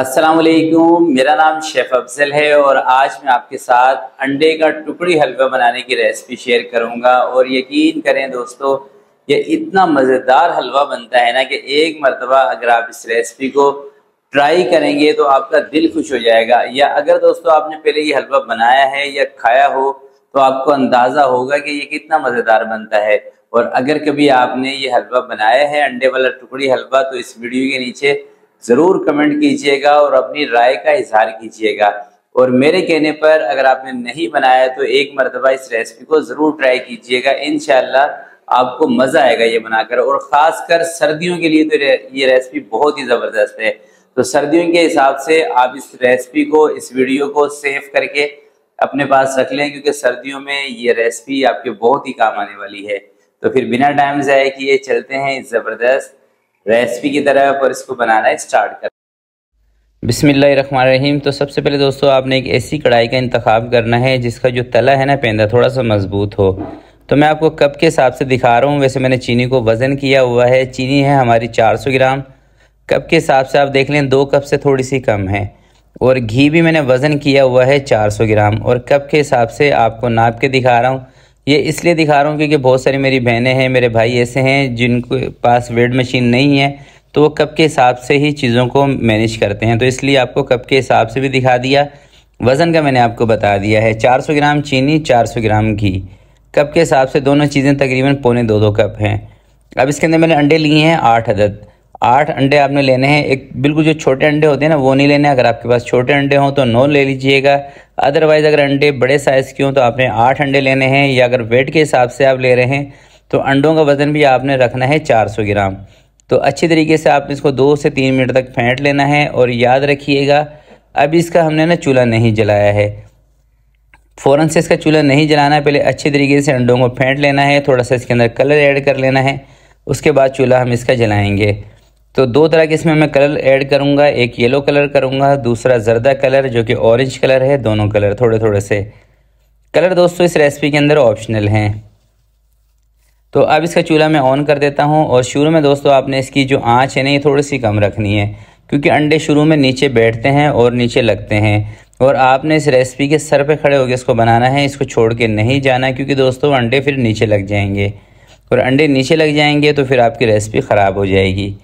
असलकुम मेरा नाम शेफ़ अफजल है और आज मैं आपके साथ अंडे का टुकड़ी हलवा बनाने की रेसिपी शेयर करूंगा और यकीन करें दोस्तों ये इतना मज़ेदार हलवा बनता है ना कि एक मरतबा अगर आप इस रेसिपी को ट्राई करेंगे तो आपका दिल खुश हो जाएगा या अगर दोस्तों आपने पहले ये हलवा बनाया है या खाया हो तो आपको अंदाज़ा होगा कि ये कितना मज़ेदार बनता है और अगर कभी आपने ये हलवा बनाया है अंडे वाला टुकड़ी हलवा तो इस वीडियो के नीचे ज़रूर कमेंट कीजिएगा और अपनी राय का इजहार कीजिएगा और मेरे कहने पर अगर आपने नहीं बनाया तो एक मरतबा इस रेसिपी को ज़रूर ट्राई कीजिएगा इन आपको मज़ा आएगा ये बनाकर और ख़ास कर सर्दियों के लिए तो ये रेसिपी बहुत ही ज़बरदस्त है तो सर्दियों के हिसाब से आप इस रेसिपी को इस वीडियो को सेव करके अपने पास रख लें क्योंकि सर्दियों में ये रेसिपी आपके बहुत ही काम आने वाली है तो फिर बिना टाइम जाए कि ये चलते हैं ज़बरदस्त रेसिपी की तरफ और इसको बनाना स्टार्ट कर बिसमीम तो सबसे पहले दोस्तों आपने एक ऐसी कढ़ाई का इंतखब करना है जिसका जो तला है ना पेंदा थोड़ा सा मज़बूत हो तो मैं आपको कप के हिसाब से दिखा रहा हूँ वैसे मैंने चीनी को वज़न किया हुआ है चीनी है हमारी 400 ग्राम कप के हिसाब से आप देख लें दो कप से थोड़ी सी कम है और घी भी मैंने वज़न किया हुआ है 400 ग्राम और कप के हिसाब से आपको नाप के दिखा रहा हूँ ये इसलिए दिखा रहा हूँ क्योंकि बहुत सारी मेरी बहनें हैं मेरे भाई ऐसे हैं जिनके पास वेट मशीन नहीं है तो वो कप के हिसाब से ही चीज़ों को मैनेज करते हैं तो इसलिए आपको कप के हिसाब से भी दिखा दिया वज़न का मैंने आपको बता दिया है 400 ग्राम चीनी 400 ग्राम घी कप के हिसाब से दोनों चीज़ें तकरीबन पौने दो दो कप हैं अब इसके अंदर मैंने अंडे लिए हैं आठ अदद आठ अंडे आपने लेने हैं एक बिल्कुल जो छोटे अंडे होते हैं ना वो नहीं लेने अगर आपके पास छोटे अंडे हों तो नौ ले लीजिएगा अदरवाइज़ अगर अंडे बड़े साइज़ के हों तो आपने आठ अंडे लेने हैं या अगर वेट के हिसाब से आप ले रहे हैं तो अंडों का वज़न भी आपने रखना है सौ ग्राम तो अच्छी तरीके से आप इसको दो से तीन मिनट तक फेंट लेना है और याद रखिएगा अब इसका हमने ना चूल्हा नहीं जलाया है फ़ौरन से इसका चूल्हा नहीं जलाना है पहले अच्छे तरीके से अंडों को फेंट लेना है थोड़ा सा इसके अंदर कलर ऐड कर लेना है उसके बाद चूल्हा हम इसका जलाएंगे तो दो तरह के इसमें मैं कलर ऐड करूँगा एक येलो कलर करूँगा दूसरा जर्दा कलर जो कि ऑरेंज कलर है दोनों कलर थोड़े थोड़े से कलर दोस्तों इस रेसिपी के अंदर ऑप्शनल हैं तो अब इसका चूल्हा मैं ऑन कर देता हूँ और शुरू में दोस्तों आपने इसकी जो आँच है ना ये थोड़ी सी कम रखनी है क्योंकि अंडे शुरू में नीचे बैठते हैं और नीचे लगते हैं और आपने इस रेसिपी के सर पर खड़े होकर इसको बनाना है इसको छोड़ के नहीं जाना क्योंकि दोस्तों अंडे फिर नीचे लग जाएंगे और अंडे नीचे लग जाएंगे तो फिर आपकी रेसिपी ख़राब हो जाएगी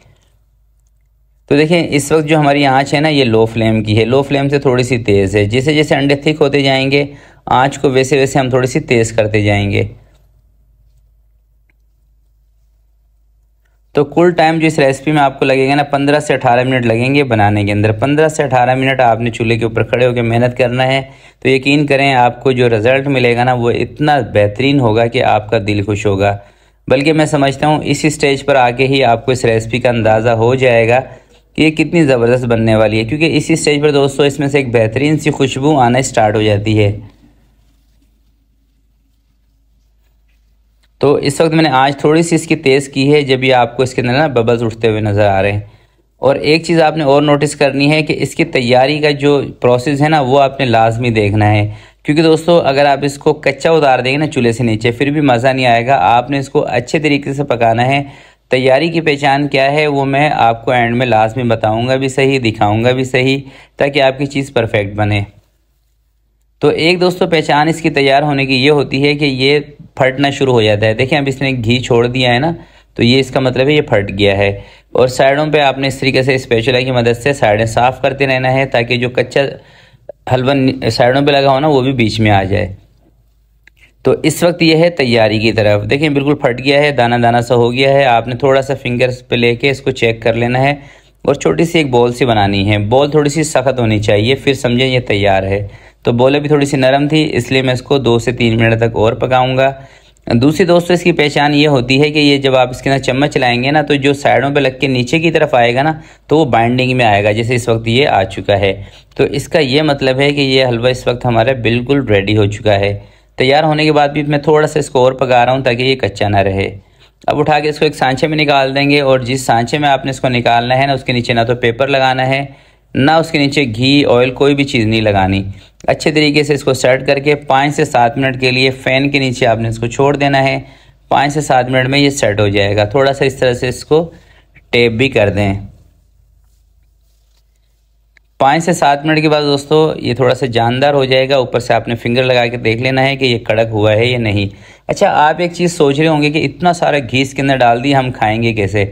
तो देखें इस वक्त जो हमारी आँच है ना ये लो फ्लेम की है लो फ्लेम से थोड़ी सी तेज़ है जैसे जैसे अंडे थिक होते जाएंगे आँच को वैसे वैसे हम थोड़ी सी तेज़ करते जाएंगे तो कुल टाइम जो इस रेसिपी में आपको लगेगा ना पंद्रह से अठारह मिनट लगेंगे बनाने के अंदर पंद्रह से अठारह मिनट आपने चूल्हे के ऊपर खड़े होकर मेहनत करना है तो यकीन करें आपको जो रिज़ल्ट मिलेगा ना वो इतना बेहतरीन होगा कि आपका दिल खुश होगा बल्कि मैं समझता हूँ इस स्टेज पर आके ही आपको इस रेसिपी का अंदाज़ा हो जाएगा ये कितनी ज़बरदस्त बनने वाली है क्योंकि इसी स्टेज पर दोस्तों इसमें से एक बेहतरीन सी खुशबू आना स्टार्ट हो जाती है तो इस वक्त मैंने आज थोड़ी सी इसकी तेज़ की है जब ये आपको इसके अंदर ना बबल्स उठते हुए नज़र आ रहे हैं और एक चीज़ आपने और नोटिस करनी है कि इसकी तैयारी का जो प्रोसेस है ना वो आपने लाजमी देखना है क्योंकि दोस्तों अगर आप इसको कच्चा उतार देंगे ना चूल्हे से नीचे फिर भी मज़ा नहीं आएगा आपने इसको अच्छे तरीके से पकाना है तैयारी की पहचान क्या है वो मैं आपको एंड में लास्ट में बताऊंगा भी सही दिखाऊंगा भी सही ताकि आपकी चीज़ परफेक्ट बने तो एक दोस्तों पहचान इसकी तैयार होने की ये होती है कि ये फटना शुरू हो जाता है देखें अब इसने घी छोड़ दिया है ना तो ये इसका मतलब है ये फट गया है और साइडों पे आपने इस तरीके से स्पेशला की मदद से साइडें साफ़ करते रहना है ताकि जो कच्चा हलवा साइडों पे लगा हो ना वो भी बीच में आ जाए तो इस वक्त ये है तैयारी की तरफ देखिए बिल्कुल फट गया है दाना दाना सा हो गया है आपने थोड़ा सा फिंगर्स पे लेके इसको चेक कर लेना है और छोटी सी एक बॉल सी बनानी है बॉल थोड़ी सी सख्त होनी चाहिए फिर समझें यह तैयार है तो बॉल अभी थोड़ी सी नरम थी इसलिए मैं इसको दो से तीन मिनट तक और पकाऊंगा दूसरी दोस्तों इसकी पहचान ये होती है कि ये जब आप इसके अंदर चम्मच चलाएंगे ना तो जो साइडों पे लग के नीचे की तरफ आएगा ना तो वो बाइंडिंग में आएगा जैसे इस वक्त ये आ चुका है तो इसका ये मतलब है कि ये हलवा इस वक्त हमारा बिल्कुल रेडी हो चुका है तैयार होने के बाद भी मैं थोड़ा सा इसको और पका रहा हूँ ताकि ये कच्चा ना रहे अब उठा के इसको एक सांचे में निकाल देंगे और जिस सांचे में आपने इसको निकालना है ना उसके नीचे ना तो पेपर लगाना है ना उसके नीचे घी ऑयल कोई भी चीज़ नहीं लगानी अच्छे तरीके से इसको सेट करके पाँच से सात मिनट के लिए फ़ैन के नीचे आपने इसको छोड़ देना है पाँच से सात मिनट में ये सेट हो जाएगा थोड़ा सा इस तरह से इसको टेप भी कर दें पाँच से सात मिनट के बाद दोस्तों ये थोड़ा सा जानदार हो जाएगा ऊपर से आपने फिंगर लगा के देख लेना है कि ये कड़क हुआ है या नहीं अच्छा आप एक चीज़ सोच रहे होंगे कि इतना सारा घी इसके अंदर डाल दिया हम खाएंगे कैसे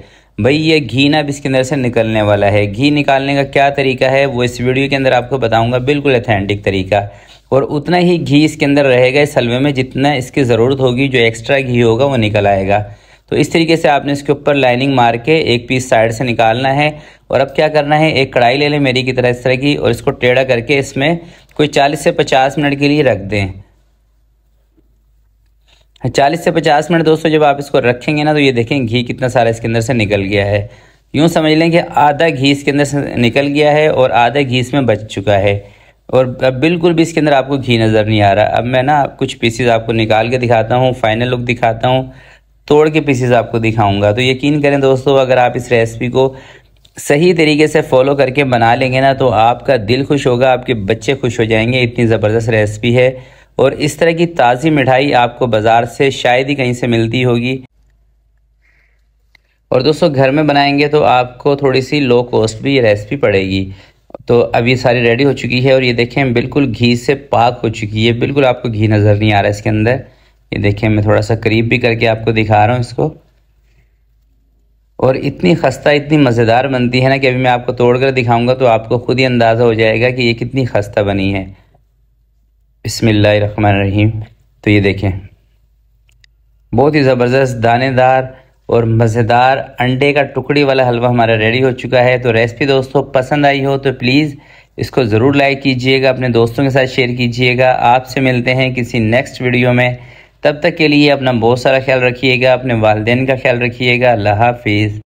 भाई ये घी ना अब इसके अंदर से निकलने वाला है घी निकालने का क्या तरीका है वो इस वीडियो के अंदर आपको बताऊँगा बिल्कुल अथेंटिक तरीका और उतना ही घी इसके अंदर रहेगा इस हलवे में जितना इसकी ज़रूरत होगी जो एक्स्ट्रा घी होगा वो निकल आएगा तो इस तरीके से आपने इसके ऊपर लाइनिंग मार के एक पीस साइड से निकालना है और अब क्या करना है एक कढ़ाई ले लें मेरी की तरह इस तरह की और इसको टेढ़ा करके इसमें कोई चालीस से पचास मिनट के लिए रख दें चालीस से पचास मिनट दोस्तों जब आप इसको रखेंगे ना तो ये देखें घी कितना सारा इसके अंदर से निकल गया है यूँ समझ लें कि आधा घी इसके अंदर से निकल गया है और आधा घी इसमें बच चुका है और अब बिल्कुल भी इसके अंदर आपको घी नज़र नहीं आ रहा अब मैं ना कुछ पीसीज आपको निकाल के दिखाता हूँ फाइनल लुक दिखाता हूँ तोड़ के पीसीस आपको दिखाऊंगा तो यकीन करें दोस्तों अगर आप इस रेसिपी को सही तरीके से फॉलो करके बना लेंगे ना तो आपका दिल खुश होगा आपके बच्चे खुश हो जाएंगे इतनी ज़बरदस्त रेसिपी है और इस तरह की ताज़ी मिठाई आपको बाज़ार से शायद ही कहीं से मिलती होगी और दोस्तों घर में बनाएंगे तो आपको थोड़ी सी लो कॉस्ट भी ये रेसिपी पड़ेगी तो अब ये सारी रेडी हो चुकी है और ये देखें बिल्कुल घी से पाक हो चुकी है बिल्कुल आपको घी नज़र नहीं आ रहा है इसके अंदर ये देखिए मैं थोड़ा सा करीब भी करके आपको दिखा रहा हूँ इसको और इतनी खस्ता इतनी मज़ेदार बनती है ना कि अभी मैं आपको तोड़ कर दिखाऊँगा तो आपको ख़ुद ही अंदाज़ा हो जाएगा कि ये कितनी खस्ता बनी है बसमीम तो ये देखें बहुत ही ज़बरदस्त दानेदार और मज़ेदार अंडे का टुकड़ी वाला हलवा हमारा रेडी हो चुका है तो रेसिपी दोस्तों पसंद आई हो तो प्लीज़ इसको ज़रूर लाइक कीजिएगा अपने दोस्तों के साथ शेयर कीजिएगा आपसे मिलते हैं किसी नेक्स्ट वीडियो में तब तक के लिए अपना बहुत सारा ख्याल रखिएगा अपने वालदेन का ख्याल रखिएगा अल्लाह हाफिज़